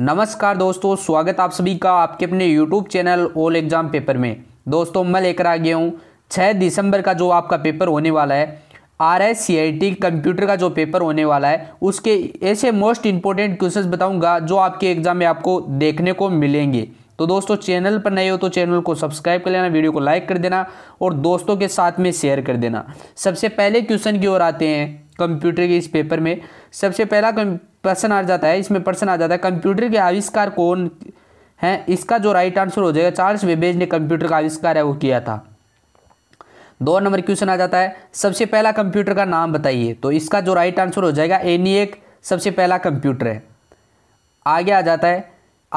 नमस्कार दोस्तों स्वागत आप सभी का आपके अपने YouTube channel all exam paper में दोस्तों मैं लेकर आ गया हूँ छः दिसंबर का जो आपका पेपर होने वाला है R S C I T computer का जो पेपर होने वाला है उसके ऐसे मोस्ट इंपॉर्टेंट क्वेश्चंस बताऊंगा जो आपके एग्जाम में आपको देखने को मिलेंगे तो दोस्तों चैनल पर नए हो तो चैनल को सब्सक्राइब कर लेना वीडियो को लाइक कर देना और दोस्तों के साथ में शेयर कर देना सबसे पहले क्वेश्चन की ओर आते हैं कंप्यूटर के इस पेपर में सबसे पहला पर्सन आ जाता है इसमें पर्सन आ जाता है कंप्यूटर के आविष्कार कौन है इसका जो राइट आंसर हो जाएगा चार्ल्स वेबेज ने कंप्यूटर का आविष्कार है वो किया था दो नंबर क्वेश्चन आ जाता है सबसे पहला कंप्यूटर का नाम बताइए तो इसका जो राइट आंसर हो जाएगा एक सबसे पहला कंप्यूटर है आगे आ जाता है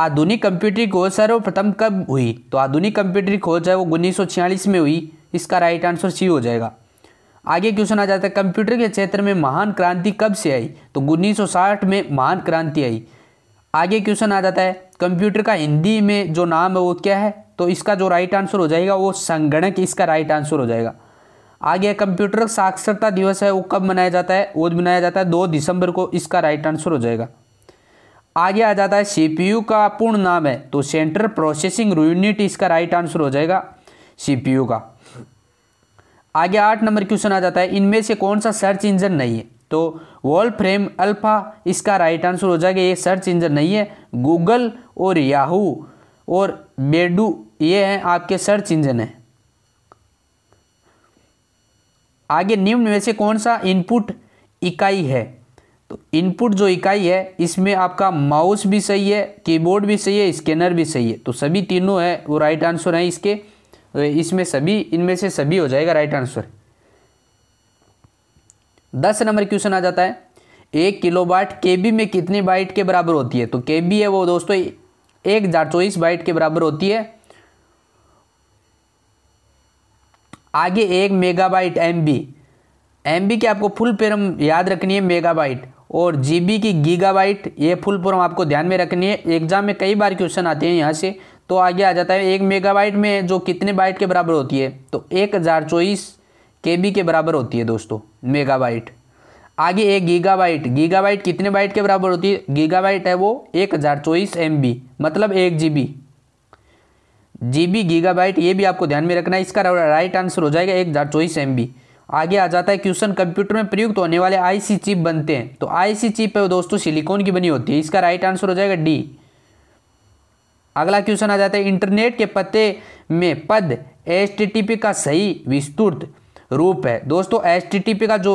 आधुनिक कंप्यूटर की खोज सर्वप्रथम कब हुई तो आधुनिक कंप्यूटर की खोज है वो उन्नीस में हुई इसका राइट आंसर सी हो जाएगा आगे क्वेश्चन आ जाता है कंप्यूटर के क्षेत्र में महान क्रांति कब से आई तो 1960 में महान क्रांति आई आगे क्वेश्चन आ जाता है कंप्यूटर का हिंदी में जो नाम है वो क्या है तो इसका जो राइट आंसर हो जाएगा वो संगणक इसका राइट आंसर हो जाएगा आगे कंप्यूटर साक्षरता दिवस है वो कब मनाया जाता है वो मनाया जाता है दो दिसंबर को इसका राइट आंसर हो जाएगा आगे आ जाता है सीपीयू का पूर्ण नाम है तो सेंट्रल प्रोसेसिंग यूनिट इसका राइट आंसर हो जाएगा सीपीयू का आगे आठ नंबर क्वेश्चन आ जाता है इनमें से कौन सा सर्च इंजन नहीं है तो वॉल फ्रेम अल्फा इसका राइट आंसर हो जाएगा ये सर्च इंजन नहीं है गूगल और याहू और बेडू ये हैं आपके सर्च इंजन हैं आगे निम्न में से कौन सा इनपुट इकाई है तो इनपुट जो इकाई है इसमें आपका माउस भी सही है कीबोर्ड भी सही है स्कैनर भी सही है तो सभी तीनों है वो राइट आंसर हैं इसके तो इसमें सभी इनमें से सभी हो जाएगा राइट आंसर दस नंबर क्वेश्चन आ जाता है एक किलो बाट के बी में कितने बाइट के बराबर होती है तो के बी है वो दोस्तों एक हजार चौबीस बाइट के बराबर होती है आगे एक megabyte M B M B की आपको फुल पेरम याद रखनी है मेगाबाइट और जीबी की गीगाबाइट ये फुल फॉर्म आपको ध्यान में रखनी है एग्जाम में कई बार क्वेश्चन आते हैं यहाँ से तो आगे आ जाता है एक मेगाबाइट में जो कितने बाइट के बराबर होती है तो एक हज़ार चौबीस के बी के बराबर होती है दोस्तों मेगाबाइट आगे एक गीगाबाइट गीगाबाइट कितने बाइट के बराबर होती है गीगाबाइट है वो एक हज़ार चौबीस एम बी मतलब एक G B G B gigabyte ये भी आपको ध्यान में रखना है इसका राइट आंसर हो जाएगा एक हज़ार चौबीस एम बी आगे आ जाता है क्वेश्चन कंप्यूटर में प्रयुक्त होने वाले आईसी चिप बनते हैं तो आईसी चिप है दोस्तों सिलिकॉन की बनी होती है इसका राइट आंसर हो जाएगा डी अगला क्वेश्चन आ जाता है इंटरनेट के पते में पद एस का सही विस्तृत रूप है दोस्तों एस का जो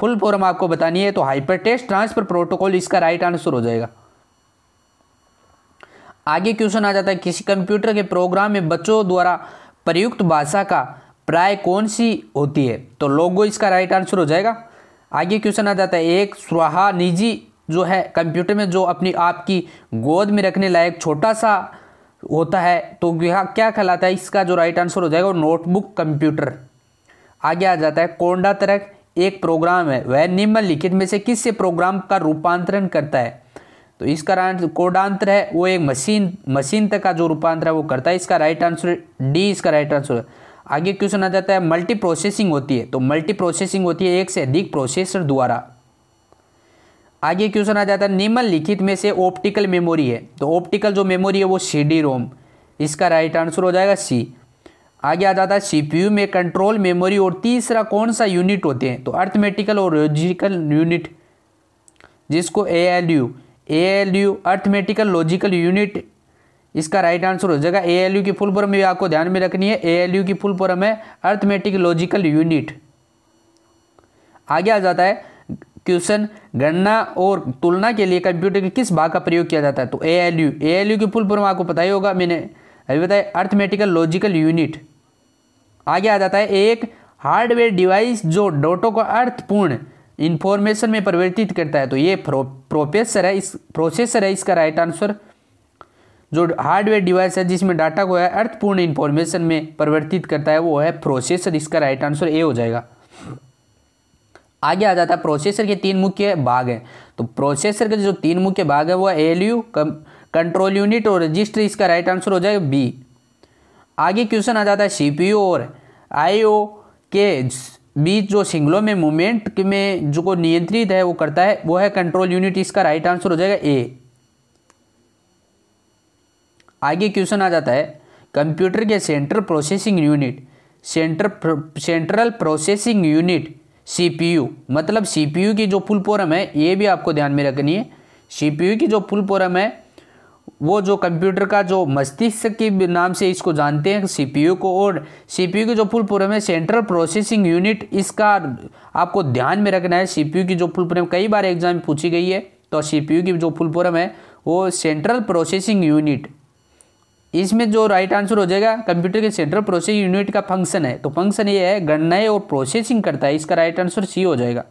फुल फॉर्म आपको बतानी है तो हाइपर टेस्ट ट्रांसफर प्रोटोकॉल इसका राइट आंसर हो जाएगा आगे क्वेश्चन आ जाता है किसी कंप्यूटर के प्रोग्राम में बच्चों द्वारा प्रयुक्त भाषा का प्राय कौन सी होती है तो लोगो इसका राइट आंसर हो जाएगा आगे क्वेश्चन आ जाता है एक स्वाहा निजी जो है कंप्यूटर में जो अपनी आपकी गोद में रखने लायक छोटा सा होता है तो यह क्या कहलाता है इसका जो राइट आंसर हो जाएगा वो नोटबुक कंप्यूटर आगे आ जाता है कोंडा तरक एक प्रोग्राम है वह निम्नलिखित में से किस से प्रोग्राम का रूपांतरण करता है तो इसका कोडांतर है वो एक मशीन मशीन तक का जो रूपांतर है वो करता है इसका राइट आंसर डी इसका राइट आंसर आगे क्वेश्चन आ जाता है मल्टी प्रोसेसिंग होती है तो मल्टी प्रोसेसिंग होती है एक से अधिक प्रोसेसर द्वारा आगे क्वेश्चन आ जाता है निम्नलिखित में से ऑप्टिकल मेमोरी है तो ऑप्टिकल जो मेमोरी है वो सी डी रोम इसका राइट आंसर हो जाएगा सी आगे आ जाता है सीपीयू में कंट्रोल मेमोरी और तीसरा कौन सा यूनिट होते हैं तो अर्थमेटिकल और लॉजिकल यूनिट जिसको A L U A L U arithmetical logical unit इसका राइट आंसर हो जाएगा ए एल यू की फुल फॉर्म भी आपको ध्यान में रखनी है ए एल यू की फुल फॉर्म है अर्थमेटिक लॉजिकल यूनिट आगे आ जाता है क्वेश्चन गणना और तुलना के लिए कंप्यूटर के किस भाग का प्रयोग किया जाता है तो A L U A L U की फुल फॉर्म आपको पता ही होगा मैंने अभी बताया अर्थमेटिकल लॉजिकल यूनिट आगे आ जाता है एक हार्डवेयर डिवाइस जो डोटो को अर्थपूर्ण इन्फॉर्मेशन में परिवर्तित करता है तो ये प्रो, प्रोफेसर है इस प्रोसेसर है इसका राइट आंसर जो हार्डवेयर डिवाइस है जिसमें डाटा को है अर्थपूर्ण इन्फॉर्मेशन में परिवर्तित करता है वो है प्रोसेसर इसका राइट आंसर ए हो जाएगा आगे आ जाता है प्रोसेसर के तीन मुख्य भाग हैं तो प्रोसेसर के जो तीन मुख्य भाग है वो एल यू कंट्रोल यूनिट और रजिस्टर इसका राइट आंसर हो जाएगा बी आगे क्वेश्चन आ जाता है सीपीयू और आईओ के बीच जो सिंगलों में मूवमेंट में जो को नियंत्रित है वो करता है वो है कंट्रोल यूनिट इसका राइट आंसर हो जाएगा ए आगे क्वेश्चन आ जाता है कंप्यूटर के central processing unit central processing unit CPU मतलब सीपीयू की जो फुल फॉर्म है ये भी आपको ध्यान में रखनी है सीपीयू की जो फुल फॉर्म है वो जो कंप्यूटर का जो मस्तिष्क के नाम से इसको जानते हैं सीपीयू को और सीपीयू की जो फुल फॉरम है सेंट्रल प्रोसेसिंग यूनिट इसका आपको ध्यान में रखना है सीपीयू की जो फुल फॉरम कई बार एग्जाम में पूछी गई है तो सीपीयू की जो फुल फॉर्म है वो सेंट्रल प्रोसेसिंग यूनिट इसमें जो राइट आंसर हो जाएगा कंप्यूटर के सेंट्रल प्रोसेसिंग यूनिट का फंक्शन है तो फंक्शन ये है गणनाएं और प्रोसेसिंग करता है इसका राइट आंसर सी हो जाएगा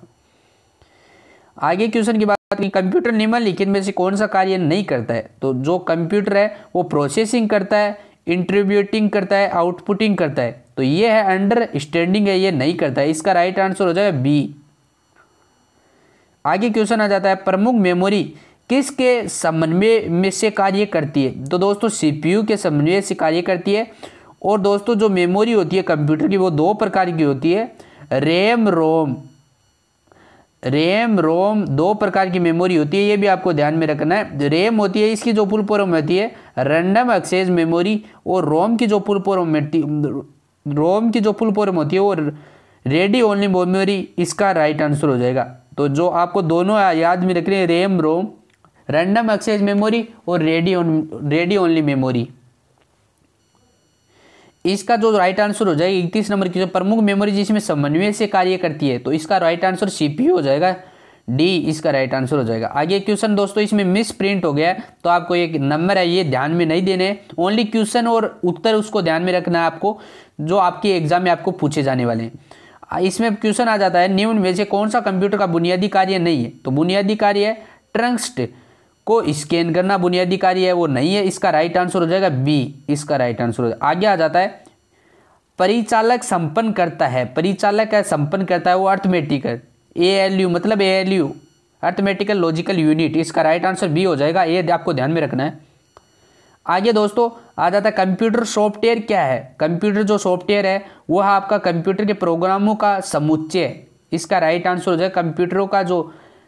आगे क्वेश्चन की बात करें कंप्यूटर निम्नलिखित में से कौन सा कार्य नहीं करता है तो जो कंप्यूटर है वो प्रोसेसिंग करता है इंट्रीब्यूटिंग करता है आउटपुटिंग करता है तो ये है अंडर स्टैंडिंग है ये नहीं करता है इसका राइट आंसर हो जाएगा बी आगे क्वेश्चन आ जाता है प्रमुख मेमोरी किसके समन्वय में से कार्य करती है तो दोस्तों सीपीयू के समन्वय से कार्य करती है और दोस्तों जो मेमोरी होती है कंप्यूटर की वो दो प्रकार की होती है रैम रोम रैम रोम दो प्रकार की मेमोरी होती है ये भी आपको ध्यान में रखना है रैम होती है इसकी जो फुल फॉर्म होती है रैंडम एक्सेज मेमोरी और रोम की जो फुल फॉर्म रोम की जो फुल फॉर्म होती है वो रेडी ओनली मेमोरी इसका राइट आंसर हो जाएगा तो जो आपको दोनों याद में रख रहे हैं RAM ROM random access memory और रेडी रेडी ओनली मेमोरी इसका जो राइट आंसर हो जाएगा इकतीस नंबर की जो प्रमुख मेमोरी जिसमें समन्वय से कार्य करती है तो इसका राइट आंसर सीपीयू हो जाएगा डी इसका राइट आंसर हो जाएगा आगे क्वेश्चन दोस्तों इसमें मिस प्रिंट हो गया तो आपको एक नंबर है ये ध्यान में नहीं देने ओनली क्वेश्चन और उत्तर उसको ध्यान में रखना है आपको जो आपके एग्जाम में आपको पूछे जाने वाले हैं इसमें क्वेश्चन आ जाता है निम्न में से कौन सा कंप्यूटर का बुनियादी कार्य नहीं है तो बुनियादी कार्य है ट्रंक्स्ट को स्कैन करना बुनियादी कार्य है वो नहीं है इसका राइट आंसर हो जाएगा बी इसका राइट आंसर हो जाएगा आगे आ जाता है परिचालक संपन्न करता है परिचालक है संपन्न करता है वो अर्थमेटिकल ए एल यू मतलब A L U arithmetical logical unit इसका राइट आंसर बी हो जाएगा ये आपको ध्यान में रखना है आगे दोस्तों आ जाता है कंप्यूटर सॉफ्टवेयर क्या है कंप्यूटर जो सॉफ्टवेयर है वह आपका कंप्यूटर के प्रोग्रामों का समुच्चय इसका राइट आंसर हो जाएगा कंप्यूटरों का जो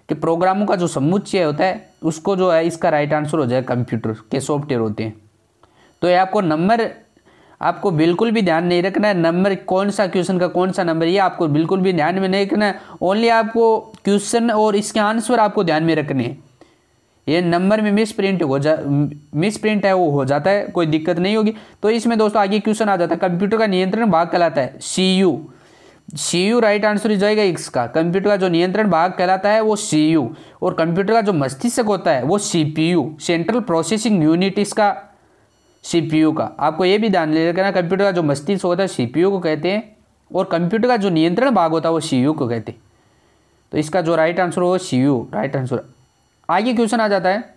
कि प्रोग्रामों का जो समुच्चय होता है उसको जो है इसका राइट आंसर हो जाएगा कंप्यूटर के सॉफ्टवेयर होते हैं तो ये आपको नंबर आपको बिल्कुल भी ध्यान नहीं रखना है नंबर कौन सा क्वेश्चन का कौन सा नंबर ये आपको बिल्कुल भी ध्यान में नहीं रखना है ओनली आपको क्वेश्चन और इसके आंसर आपको ध्यान में रखने हैं ये नंबर में मिस प्रिंट हो जा मिस प्रिंट है वो हो जाता है कोई दिक्कत नहीं होगी तो इसमें दोस्तों आगे क्वेश्चन आ जाता है कंप्यूटर का नियंत्रण भाग कहलाता है C U C U right answer हो जाएगा इसका कंप्यूटर का जो नियंत्रण भाग कहलाता है वो सी यू और कंप्यूटर का जो मस्तिष्क होता है वो C P U central processing unit इसका सी पी यू का आपको ये भी ध्यान ले रखना कंप्यूटर का जो मस्तिष्क होता है सी पी यू को कहते हैं और कंप्यूटर का जो नियंत्रण भाग होता है वो सी यू को कहते हैं तो इसका जो राइट आंसर हो सी यू राइट आंसर आगे क्वेश्चन आ जाता है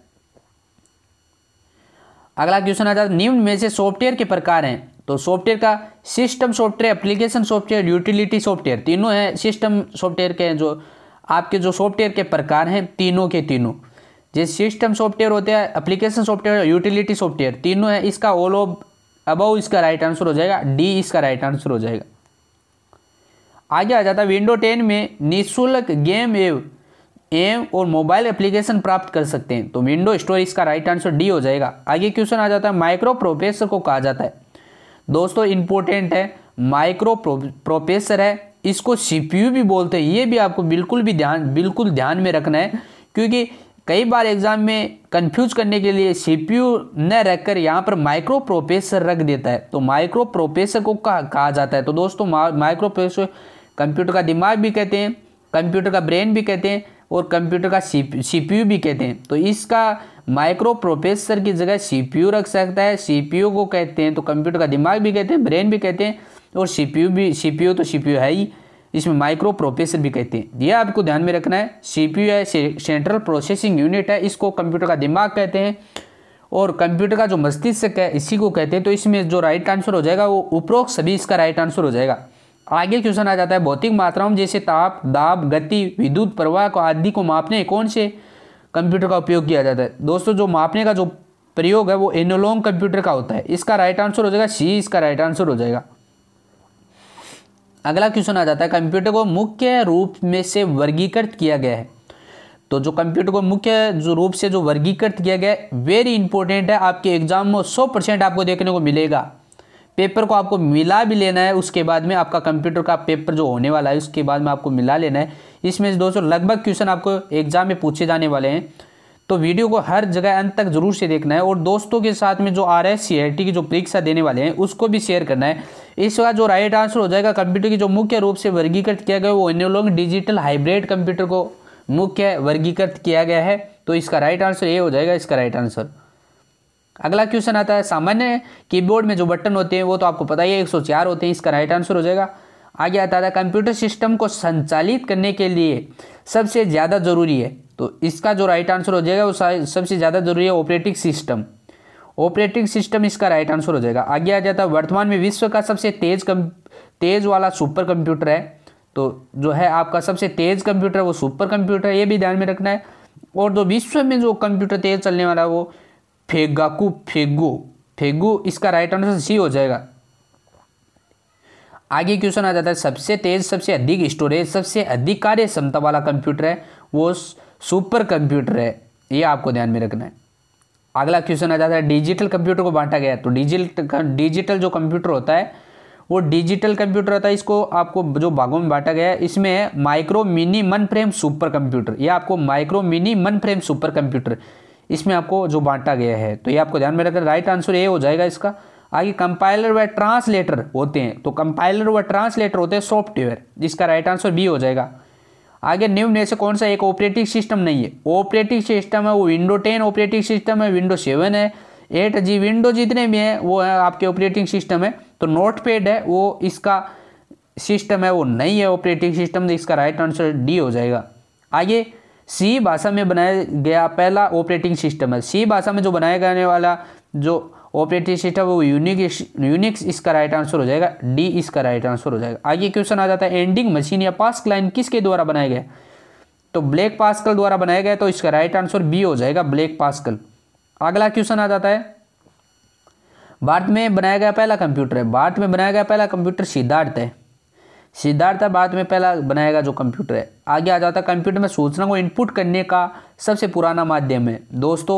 अगला क्वेश्चन आ जाता है निम्न में से सॉफ्टवेयर के प्रकार हैं तो सॉफ्टवेयर का system software application software utility software तीनों हैं सिस्टम सॉफ्टवेयर के जो आपके जो सॉफ्टवेयर के प्रकार हैं तीनों के तीनों जिस सिस्टम सॉफ्टवेयर होते हैं एप्लीकेशन सॉफ्टवेयर यूटिलिटी सॉफ्टवेयर तीनों है इसका ऑल ऑफ अबव इसका राइट आंसर हो जाएगा डी इसका राइट आंसर हो जाएगा आगे आ जाता है विंडो टेन में निःशुल्क गेम एव एम और मोबाइल एप्लीकेशन प्राप्त कर सकते हैं तो विंडो स्टोर इसका राइट आंसर डी हो जाएगा आगे क्वेश्चन आ जाता है माइक्रो प्रोफेसर को कहा जाता है दोस्तों इम्पोर्टेंट है माइक्रो प्रोपेसर है इसको सीपीयू भी बोलते हैं ये भी आपको बिल्कुल भी ध्यान बिल्कुल ध्यान में रखना है क्योंकि कई बार एग्ज़ाम में कंफ्यूज करने के लिए सीपीयू न रखकर यहाँ पर माइक्रो प्रोपेसर रख देता है तो माइक्रो प्रोपेसर को कहा कहा जाता है तो दोस्तों माइक्रो प्रोपेसर कंप्यूटर का दिमाग भी कहते हैं कंप्यूटर का ब्रेन भी कहते हैं और कंप्यूटर का सी सीपीयू भी कहते हैं तो इसका माइक्रो प्रोफेसर की जगह सीपीयू रख सकता है सीपीयू को कहते हैं तो कंप्यूटर का दिमाग भी कहते हैं ब्रेन भी कहते हैं और सीपीयू भी सीपीयू तो सीपीयू है ही इसमें माइक्रो प्रोफेसर भी कहते हैं यह आपको ध्यान में रखना है सीपीयू है सेंट्रल प्रोसेसिंग यूनिट है इसको कंप्यूटर का दिमाग कहते हैं और कंप्यूटर का जो मस्तिष्क है इसी को कहते हैं तो इसमें जो राइट आंसर हो जाएगा वो उपरोक्त सभी इसका राइट आंसर हो जाएगा आगे क्वेश्चन आ जाता है भौतिक मात्राओं जैसे ताप दाब गति विद्युत प्रवाह को आदि को मापने कौन से कंप्यूटर का उपयोग किया जाता है दोस्तों जो मापने का जो प्रयोग है वो एनोलोम कंप्यूटर का होता है इसका राइट आंसर हो जाएगा सी इसका राइट आंसर हो जाएगा अगला क्वेश्चन आ जाता है कंप्यूटर को मुख्य रूप में से वर्गीकृत किया गया है तो जो कंप्यूटर को मुख्य जो रूप से जो वर्गीकृत किया गया है वेरी इंपॉर्टेंट है आपके एग्जाम में सौ परसेंट आपको देखने को मिलेगा पेपर को आपको मिला भी लेना है उसके बाद में आपका कंप्यूटर का पेपर जो होने वाला है उसके बाद में आपको मिला लेना है इसमें से दोस्तों लगभग क्वेश्चन आपको एग्जाम में पूछे जाने वाले हैं तो वीडियो को हर जगह अंत तक जरूर से देखना है और दोस्तों के साथ में जो आ रहा है सी की जो परीक्षा देने वाले हैं उसको भी शेयर करना है इसका जो राइट आंसर हो जाएगा कंप्यूटर की जो मुख्य रूप से वर्गीकृत किया गया वो एनोलॉग डिजिटल हाइब्रिड कंप्यूटर को मुख्य वर्गीकृत किया गया है तो इसका राइट आंसर ये हो जाएगा इसका राइट आंसर अगला क्वेश्चन आता है सामान्य कीबोर्ड में जो बटन होते हैं वो तो आपको पता ही है एक होते हैं इसका राइट आंसर हो जाएगा आगे आता था कंप्यूटर सिस्टम को संचालित करने के लिए सबसे ज़्यादा ज़रूरी है तो इसका जो राइट आंसर हो जाएगा वो सबसे ज़्यादा ज़रूरी है ऑपरेटिंग सिस्टम ऑपरेटिंग सिस्टम इसका राइट आंसर हो जाएगा आगे आ जाता है वर्तमान में विश्व का सबसे तेज कम तेज़ वाला सुपर कंप्यूटर है तो जो है आपका सबसे तेज़ कंप्यूटर वो सुपर कंप्यूटर ये भी ध्यान में रखना है और जो विश्व में जो कंप्यूटर तेज़ चलने वाला है वो फेगाकू फेगो फेगो इसका राइट आंसर सी हो जाएगा आगे क्वेश्चन आ जाता है सबसे तेज सबसे अधिक स्टोरेज सबसे अधिक कार्य क्षमता वाला कंप्यूटर है वो सुपर कंप्यूटर है ये आपको ध्यान में रखना है अगला क्वेश्चन आ जाता है डिजिटल कंप्यूटर को बांटा गया तो डिजिटल डिजिटल जो कंप्यूटर होता है वो डिजिटल कंप्यूटर होता है इसको आपको जो भागों में बांटा गया है इसमें micro mini mainframe super computer ये आपको micro mini mainframe super computer इसमें आपको जो बांटा गया है तो ये आपको ध्यान में रखना राइट आंसर ए हो जाएगा इसका आगे कंपाइलर व ट्रांसलेटर होते हैं तो कंपाइलर व ट्रांसलेटर होते हैं सॉफ्टवेयर जिसका राइट आंसर बी हो जाएगा आगे न्यू में से कौन सा एक ऑपरेटिंग सिस्टम नहीं है ऑपरेटिंग सिस्टम है वो विंडो टेन ऑपरेटिंग सिस्टम है विंडो सेवन है एट जी विंडो जितने भी हैं वो है आपके ऑपरेटिंग सिस्टम है तो नोट पैड है वो इसका सिस्टम है वो नहीं है ऑपरेटिंग सिस्टम तो इसका राइट आंसर डी हो जाएगा आगे सी भाषा में बनाया गया पहला ऑपरेटिंग सिस्टम है सी भाषा में जो बनाया जाने वाला जो ऑपरेटिंग सिस्टम वो यूनिक यूनिक्स इसका राइट आंसर हो जाएगा डी इसका राइट आंसर हो जाएगा आगे क्वेश्चन आ जाता है एंडिंग मशीन या पास लाइन किसके द्वारा बनाया गया तो ब्लैक पासकल द्वारा बनाया गया तो इसका राइट आंसर बी हो जाएगा ब्लैक पासकल अगला क्वेश्चन आ जाता है भारत में बनाया गया पहला कंप्यूटर है भारत में बनाया गया पहला कंप्यूटर सिद्धार्थ है सिद्धार्थ बाद में पहला बनाएगा जो कंप्यूटर है आगे आ जाता है कंप्यूटर में सूचना को इनपुट करने का सबसे पुराना माध्यम है दोस्तों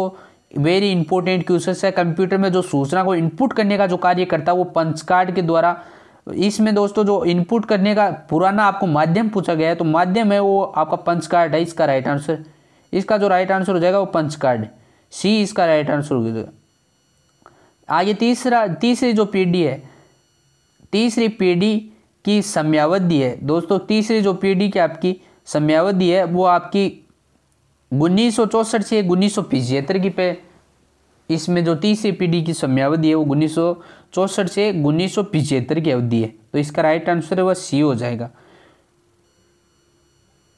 वेरी इंपॉर्टेंट क्वेश्चन है कंप्यूटर में जो सूचना को इनपुट करने का जो कार्य करता है वो पंचकार्ड के द्वारा इसमें दोस्तों जो इनपुट करने का पुराना आपको माध्यम पूछा गया है तो माध्यम है वो आपका पंचकार्ड है इसका राइट आंसर इसका जो राइट आंसर हो जाएगा वो पंचकार्ड सी इसका राइट आंसर हो जाएगा आगे तीसरा तीसरी जो पीढ़ी है तीसरी पीढ़ी की समयावधि है दोस्तों तीसरी जो पीढ़ी की आपकी समयावधि है वो आपकी उन्नीस से उन्नीस सौ पिछहत्तर की पे इसमें जो तीसरी पीढ़ी की समयावधि है वो उन्नीस से उन्नीस की अवधि है तो इसका राइट आंसर है वह सी हो जाएगा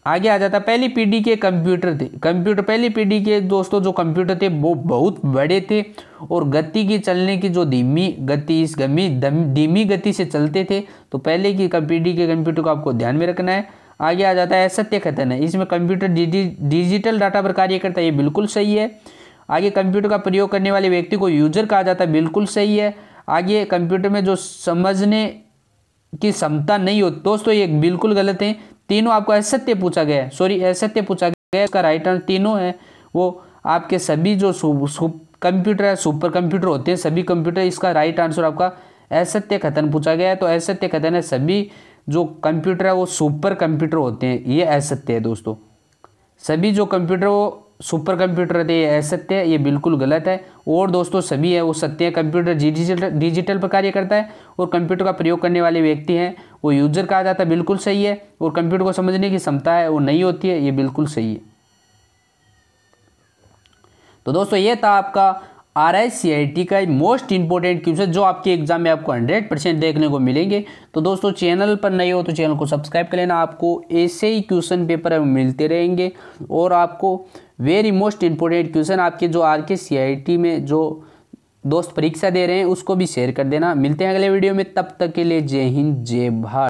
आगे आ जाता पहली पीढ़ी के कंप्यूटर थे कंप्यूटर पहली पीढ़ी के दोस्तों जो कंप्यूटर थे वो बहुत बड़े थे और गति की चलने की जो धीमी गति इस गमी धीमी गति से चलते थे तो पहले की पीढ़ी के कंप्यूटर को आपको ध्यान में रखना है आगे आ जाता है सत्य कथन है इसमें कंप्यूटर डिजिटल डाटा पर कार्य करता है ये बिल्कुल सही है आगे कंप्यूटर का प्रयोग करने वाले व्यक्ति को यूजर कहा जाता है बिल्कुल सही है आगे कंप्यूटर में जो समझने की क्षमता नहीं हो दोस्तों ये बिल्कुल गलत है तीनों आपको असत्य पूछा गया है सॉरी असत्य पूछा गया इसका राइट आंसर तीनों है वो आपके सभी जो कंप्यूटर है सुपर कंप्यूटर होते हैं सभी कंप्यूटर इसका राइट आंसर आपका असत्य कथन पूछा गया है तो असत्य कथन है सभी जो कंप्यूटर है वो सुपर कंप्यूटर होते हैं ये असत्य है दोस्तों सभी जो कंप्यूटर वो सुपर कंप्यूटर हैं ये असत्य है ये बिल्कुल गलत है और दोस्तों सभी है वो सत्य है कंप्यूटर डिजिटल डिजिटल पर कार्य करता है और कंप्यूटर का प्रयोग करने वाले व्यक्ति हैं वो यूजर कहा जाता है बिल्कुल सही है और कंप्यूटर को समझने की क्षमता है वो नहीं होती है ये बिल्कुल सही है तो दोस्तों ये था आपका R I C I T का मोस्ट इंपॉर्टेंट क्वेश्चन जो आपके एग्जाम में आपको हंड्रेड परसेंट देखने को मिलेंगे तो दोस्तों चैनल पर नए हो तो चैनल को सब्सक्राइब कर लेना आपको ऐसे ही क्वेश्चन पेपर मिलते रहेंगे और आपको वेरी मोस्ट इंपॉर्टेंट क्वेश्चन आपके जो आर के सी आई टी में जो दोस्त परीक्षा दे रहे हैं उसको भी शेयर कर देना मिलते हैं अगले वीडियो में तब तक के लिए जय हिंद जय भारत